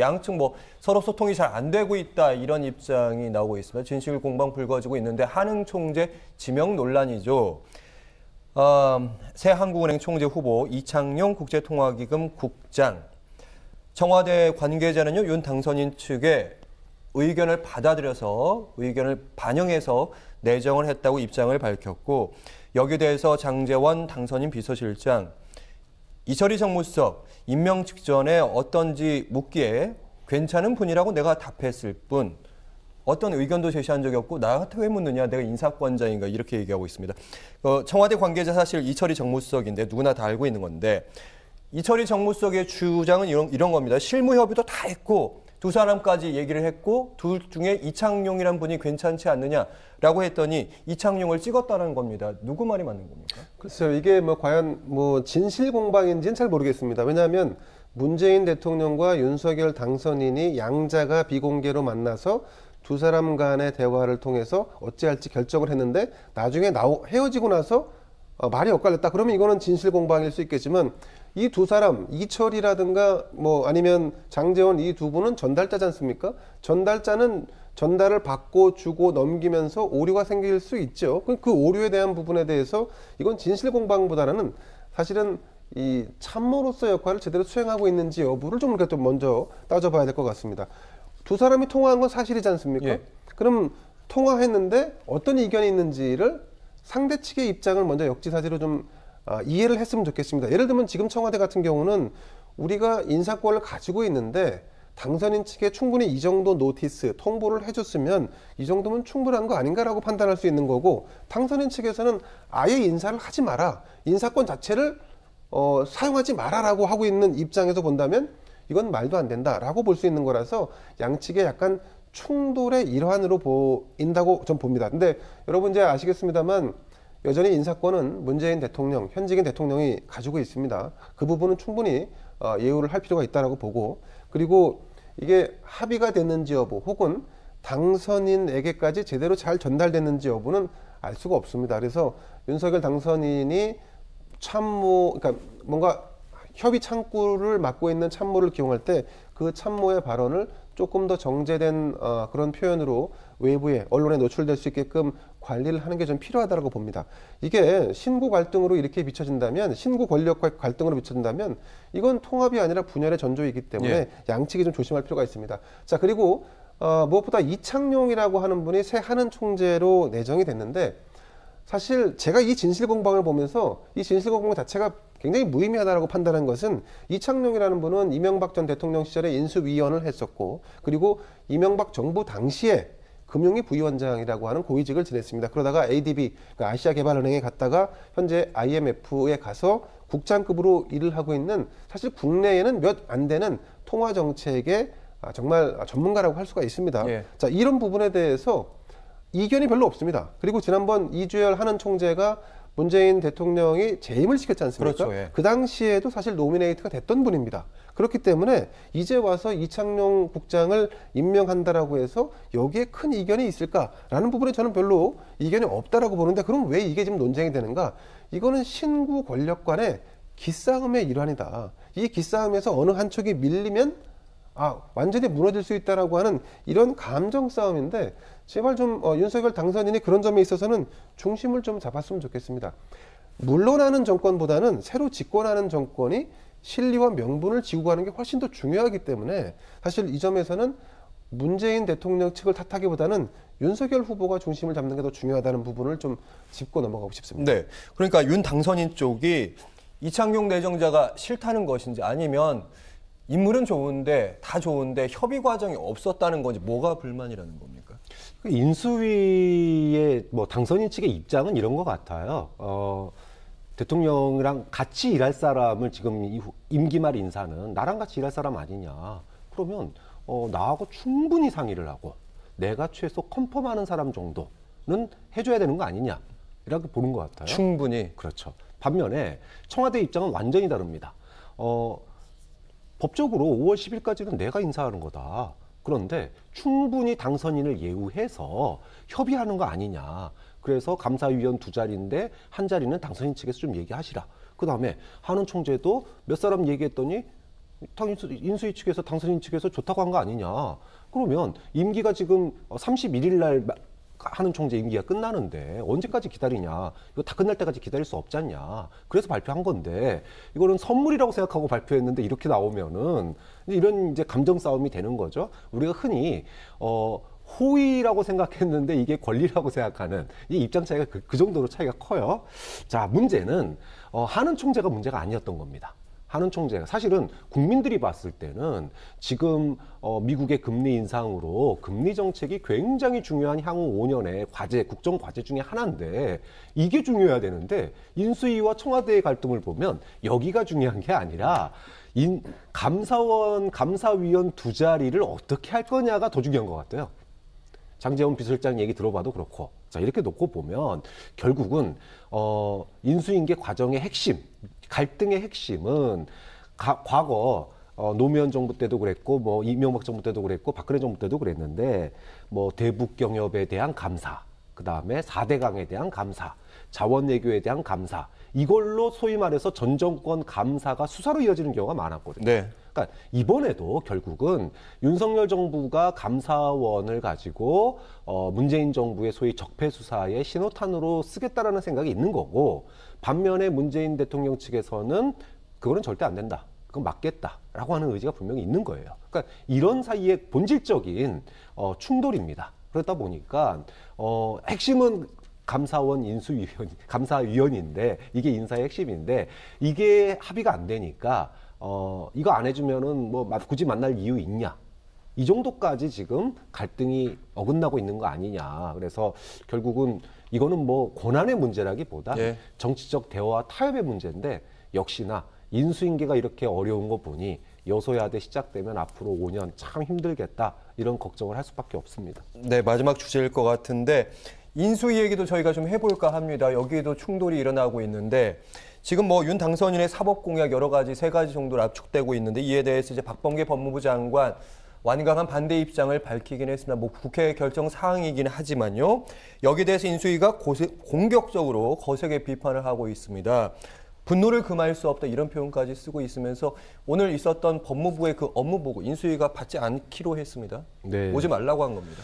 양측 뭐 서로 소통이 잘 안 되고 있다 이런 입장이 나오고 있습니다. 진실 공방 불거지고 있는데 한흥 총재 지명 논란이죠. 어, 새 한국은행 총재 후보 이창용 국제통화기금 국장 청와대 관계자는요 윤 당선인 측에 의견을 받아들여서 의견을 반영해서 내정을 했다고 입장을 밝혔고 여기에 대해서 장재원 당선인 비서실장 이철희 정무수석 임명 직전에 어떤지 묻기에 괜찮은 분이라고 내가 답했을 뿐 어떤 의견도 제시한 적이 없고 나한테 왜 묻느냐 내가 인사권자인가 이렇게 얘기하고 있습니다. 어, 청와대 관계자 사실 이철희 정무수석인데 누구나 다 알고 있는 건데 이철희 정무수석의 주장은 이런, 이런 겁니다. 실무협의도 다 했고 두 사람까지 얘기를 했고 둘 중에 이창용이란 분이 괜찮지 않느냐라고 했더니 이창용을 찍었다는 겁니다. 누구 말이 맞는 겁니까? 글쎄요. 이게 뭐 과연 뭐 진실 공방인지는 잘 모르겠습니다. 왜냐하면 문재인 대통령과 윤석열 당선인이 양자가 비공개로 만나서 두 사람 간의 대화를 통해서 어찌할지 결정을 했는데 나중에 헤어지고 나서 어, 말이 엇갈렸다. 그러면 이거는 진실 공방일 수 있겠지만 이두 사람 이철이라든가 뭐 아니면 장재원 이 두 분은 전달자지 않습니까? 전달자는 전달을 받고 주고 넘기면서 오류가 생길 수 있죠. 그 오류에 대한 부분에 대해서 이건 진실 공방보다는 사실은 이 참모로서 역할을 제대로 수행하고 있는지 여부를 좀 우리가 좀 먼저 따져봐야 될 것 같습니다. 두 사람이 통화한 건 사실이지 않습니까? 예. 그럼 통화했는데 어떤 이견이 있는지를 상대 측의 입장을 먼저 역지사지로 좀 아, 이해를 했으면 좋겠습니다. 예를 들면 지금 청와대 같은 경우는 우리가 인사권을 가지고 있는데 당선인 측에 충분히 이 정도 노티스 통보를 해줬으면 이 정도면 충분한 거 아닌가라고 판단할 수 있는 거고 당선인 측에서는 아예 인사를 하지 마라 인사권 자체를 어, 사용하지 마라라고 하고 있는 입장에서 본다면 이건 말도 안 된다라고 볼 수 있는 거라서 양측의 약간 충돌의 일환으로 보인다고 전 봅니다. 근데 여러분 이제 아시겠습니다만 여전히 인사권은 문재인 대통령, 현직인 대통령이 가지고 있습니다. 그 부분은 충분히 어, 예우를 할 필요가 있다고 보고 그리고 이게 합의가 됐는지 여부 혹은 당선인에게까지 제대로 잘 전달됐는지 여부는 알 수가 없습니다. 그래서 윤석열 당선인이 참모, 그러니까 뭔가 협의 창구를 맡고 있는 참모를 기용할 때 그 참모의 발언을 조금 더 정제된 어, 그런 표현으로 외부에 언론에 노출될 수 있게끔 관리를 하는 게 좀 필요하다고 봅니다. 이게 신고 갈등으로 이렇게 비춰진다면 신고 권력과 갈등으로 비춰진다면 이건 통합이 아니라 분열의 전조이기 때문에 예. 양측이 좀 조심할 필요가 있습니다. 자 그리고 어, 무엇보다 이창용이라고 하는 분이 새 하는 총재로 내정이 됐는데 사실 제가 이 진실 공방을 보면서 이 진실 공방 자체가 굉장히 무의미하다라고 판단한 것은 이창룡이라는 분은 이명박 전 대통령 시절에 인수위원을 했었고 그리고 이명박 정부 당시에 금융위 부위원장이라고 하는 고위직을 지냈습니다. 그러다가 ADB, 그러니까 아시아개발은행에 갔다가 현재 IMF에 가서 국장급으로 일을 하고 있는 사실 국내에는 몇 안 되는 통화정책의 아, 정말 전문가라고 할 수가 있습니다. 예. 자, 이런 부분에 대해서 이견이 별로 없습니다. 그리고 지난번 이주열 한은 총재가 문재인 대통령이 재임을 시켰지 않습니까? 그렇죠, 예. 그 당시에도 사실 노미네이트가 됐던 분입니다. 그렇기 때문에 이제 와서 이창룡 국장을 임명한다라고 해서 여기에 큰 이견이 있을까라는 부분에 저는 별로 이견이 없다라고 보는데 그럼 왜 이게 지금 논쟁이 되는가? 이거는 신구 권력 간의 기싸움의 일환이다. 이 기싸움에서 어느 한쪽이 밀리면 아 완전히 무너질 수 있다라고 하는 이런 감정 싸움인데 제발 좀 어, 윤석열 당선인이 그런 점에 있어서는 중심을 좀 잡았으면 좋겠습니다. 물러나는 정권보다는 새로 집권하는 정권이 실리와 명분을 지고 하는게 훨씬 더 중요하기 때문에 사실 이 점에서는 문재인 대통령 측을 탓하기보다는 윤석열 후보가 중심을 잡는 게 더 중요하다는 부분을 좀 짚고 넘어가고 싶습니다. 네. 그러니까 윤 당선인 쪽이 이창용 내정자가 싫다는 것인지 아니면 인물은 좋은데 다 좋은데 협의 과정이 없었다는 건지 뭐가 불만이라는 겁니까? 그 인수위의 뭐 당선인 측의 입장은 이런 것 같아요. 어, 대통령이랑 같이 일할 사람을 지금 임기 말 인사는 나랑 같이 일할 사람 아니냐. 그러면 어, 나하고 충분히 상의를 하고 내가 최소 컨펌하는 사람 정도는 해줘야 되는 거 아니냐. 이렇게 보는 것 같아요. 충분히. 그렇죠. 반면에 청와대 입장은 완전히 다릅니다. 어, 법적으로 5월 10일까지는 내가 인사하는 거다. 그런데 충분히 당선인을 예우해서 협의하는 거 아니냐. 그래서 감사위원 두 자리인데 한 자리는 당선인 측에서 좀 얘기하시라. 그다음에 한은 총재도 몇 사람 얘기했더니 인수위 측에서 당선인 측에서 좋다고 한 거 아니냐. 그러면 임기가 지금 31일 날 하는 총재 임기가 끝나는데 언제까지 기다리냐 이거 다 끝날 때까지 기다릴 수 없지 않냐 그래서 발표한 건데 이거는 선물이라고 생각하고 발표했는데 이렇게 나오면은 이런 이제 감정 싸움이 되는 거죠 우리가 흔히 어 호의라고 생각했는데 이게 권리라고 생각하는 이 입장 차이가 그, 그 정도로 차이가 커요 자 문제는 어, 하는 총재가 문제가 아니었던 겁니다 하는 총재가 사실은 국민들이 봤을 때는 지금 어, 미국의 금리 인상으로 금리 정책이 굉장히 중요한 향후 5년의 과제, 국정 과제 중에 하나인데 이게 중요해야 되는데 인수위와 청와대의 갈등을 보면 여기가 중요한 게 아니라 인, 감사원, 감사위원 두 자리를 어떻게 할 거냐가 더 중요한 것 같아요. 장재원 비서실장 얘기 들어봐도 그렇고 자 이렇게 놓고 보면 결국은 어 인수인계 과정의 핵심 갈등의 핵심은 가, 과거 어, 노무현 정부 때도 그랬고 뭐 이명박 정부 때도 그랬고 박근혜 정부 때도 그랬는데 뭐 대북 경협에 대한 감사 그다음에 4대강에 대한 감사 자원 외교에 대한 감사 이걸로 소위 말해서 전 정권 감사가 수사로 이어지는 경우가 많았거든요. 네. 그러니까 이번에도 결국은 윤석열 정부가 감사원을 가지고 어 문재인 정부의 소위 적폐 수사의 신호탄으로 쓰겠다라는 생각이 있는 거고 반면에 문재인 대통령 측에서는 그거는 절대 안 된다. 그건 맞겠다라고 하는 의지가 분명히 있는 거예요. 그러니까 이런 사이에 본질적인 어, 충돌입니다. 그러다 보니까 어, 핵심은 감사원 인수위원 감사위원인데 이게 인사의 핵심인데 이게 합의가 안 되니까 어 이거 안 해주면은 뭐 굳이 만날 이유 있냐? 이 정도까지 지금 갈등이 어긋나고 있는 거 아니냐. 그래서 결국은 이거는 뭐 고난의 문제라기보다 예. 정치적 대화와 타협의 문제인데 역시나 인수인계가 이렇게 어려운 거 보니 여소야대 시작되면 앞으로 5년 참 힘들겠다 이런 걱정을 할 수밖에 없습니다. 네 마지막 주제일 것 같은데 인수 얘기도 저희가 좀 해볼까 합니다. 여기에도 충돌이 일어나고 있는데 지금 뭐 윤 당선인의 사법 공약 여러 가지 세 가지 정도로 압축되고 있는데 이에 대해서 이제 박범계 법무부 장관 완강한 반대 입장을 밝히긴 했습니다. 뭐 국회 결정 사항이긴 하지만요. 여기에 대해서 인수위가 고세, 공격적으로 거세게 비판을 하고 있습니다. 분노를 금할 수 없다 이런 표현까지 쓰고 있으면서 오늘 있었던 법무부의 그 업무 보고 인수위가 받지 않기로 했습니다. 네. 오지 말라고 한 겁니다.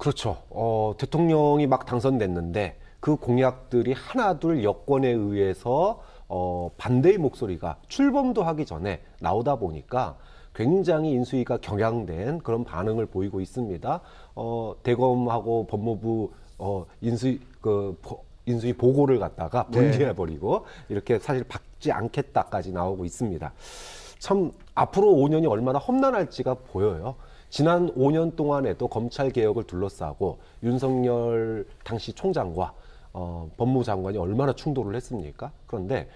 그렇죠. 어, 대통령이 막 당선됐는데 그 공약들이 하나둘 여권에 의해서 어, 반대의 목소리가 출범도 하기 전에 나오다 보니까 굉장히 인수위가 경향된 그런 반응을 보이고 있습니다. 어, 대검하고 법무부 어, 인수위 그 인수위 보고를 갖다가 분리해 버리고 네. 이렇게 사실 받지 않겠다까지 나오고 있습니다. 참 앞으로 5년이 얼마나 험난할지가 보여요. 지난 5년 동안에도 검찰 개혁을 둘러싸고 윤석열 당시 총장과 어, 법무 장관이 얼마나 충돌을 했습니까? 그런데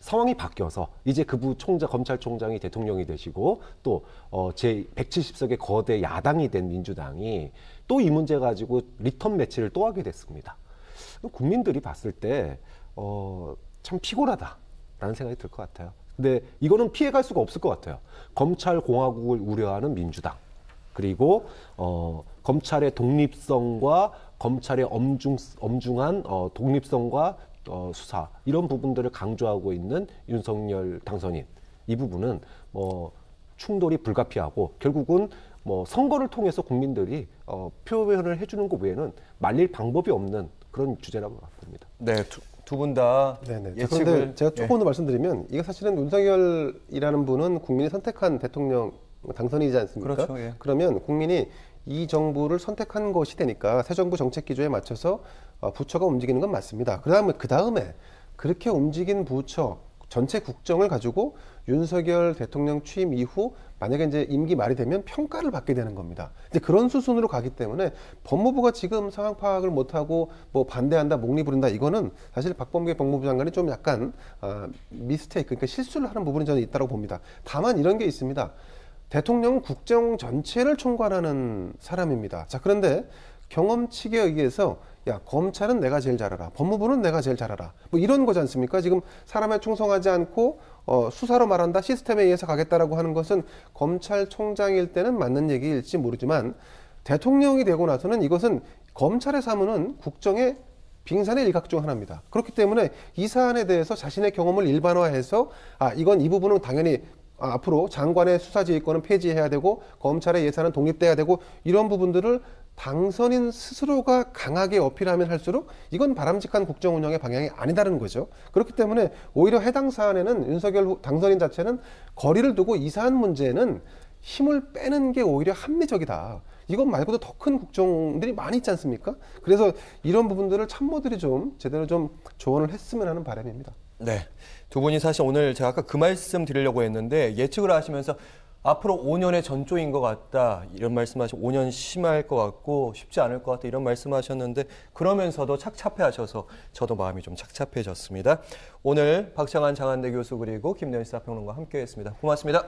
상황이 바뀌어서 이제 그부 총장 검찰총장이 대통령이 되시고 또 어, 제 170석의 거대 야당이 된 민주당이 또 이 문제 가지고 리턴 매치를 또 하게 됐습니다. 국민들이 봤을 때참 어, 피곤하다라는 생각이 들 것 같아요. 근데 이거는 피해갈 수가 없을 것 같아요. 검찰 공화국을 우려하는 민주당. 그리고 어, 검찰의 독립성과 검찰의 엄중, 엄중한 어, 독립성과 어, 수사 이런 부분들을 강조하고 있는 윤석열 당선인 이 부분은 뭐 충돌이 불가피하고 결국은 뭐 선거를 통해서 국민들이 어, 표현을 해주는 것 외에는 말릴 방법이 없는 그런 주제라고 봅니다. 네, 두두 분 다 네, 네. 예측을 그런데 제가 예. 조금 더 예. 말씀드리면 이게 사실은 윤석열이라는 분은 국민이 선택한 대통령 뭐 당선이지 않습니까? 그렇죠, 예. 그러면 국민이 이 정부를 선택한 것이 되니까 새 정부 정책 기조에 맞춰서 어, 부처가 움직이는 건 맞습니다. 그다음에 그 다음에 그렇게 움직인 부처 전체 국정을 가지고 윤석열 대통령 취임 이후 만약에 이제 임기 말이 되면 평가를 받게 되는 겁니다. 이제 그런 수순으로 가기 때문에 법무부가 지금 상황 파악을 못하고 뭐 반대한다, 목리 부른다 이거는 사실 박범계 법무부 장관이 좀 약간 아, 미스테이크, 그러니까 실수를 하는 부분이 저는 있다고 봅니다. 다만 이런 게 있습니다. 대통령은 국정 전체를 총괄하는 사람입니다. 자, 그런데 경험칙에 의해서 야, 검찰은 내가 제일 잘 알아. 법무부는 내가 제일 잘 알아. 뭐 이런 거지 않습니까? 지금 사람에 충성하지 않고 어, 수사로 말한다 시스템에 의해서 가겠다라고 하는 것은 검찰총장일 때는 맞는 얘기일지 모르지만 대통령이 되고 나서는 이것은 검찰의 사무는 국정의 빙산의 일각 중 하나입니다. 그렇기 때문에 이 사안에 대해서 자신의 경험을 일반화해서 아 이건 이 부분은 당연히 아, 앞으로 장관의 수사지휘권은 폐지해야 되고 검찰의 예산은 독립돼야 되고 이런 부분들을 당선인 스스로가 강하게 어필하면 할수록 이건 바람직한 국정 운영의 방향이 아니다는 거죠. 그렇기 때문에 오히려 해당 사안에는 윤석열 당선인 자체는 거리를 두고 이 사안 문제는 힘을 빼는 게 오히려 합리적이다. 이것 말고도 더 큰 국정들이 많이 있지 않습니까? 그래서 이런 부분들을 참모들이 좀 제대로 좀 조언을 했으면 하는 바람입니다. 네. 두 분이 사실 오늘 제가 아까 그 말씀 드리려고 했는데 예측을 하시면서 앞으로 5년의 전조인 것 같다 이런 말씀하시고 5년 심할 것 같고 쉽지 않을 것 같다 이런 말씀하셨는데 그러면서도 착잡해하셔서 저도 마음이 좀 착잡해졌습니다. 오늘 박창환 장한대 교수 그리고 김연희 사평론가 함께했습니다. 고맙습니다.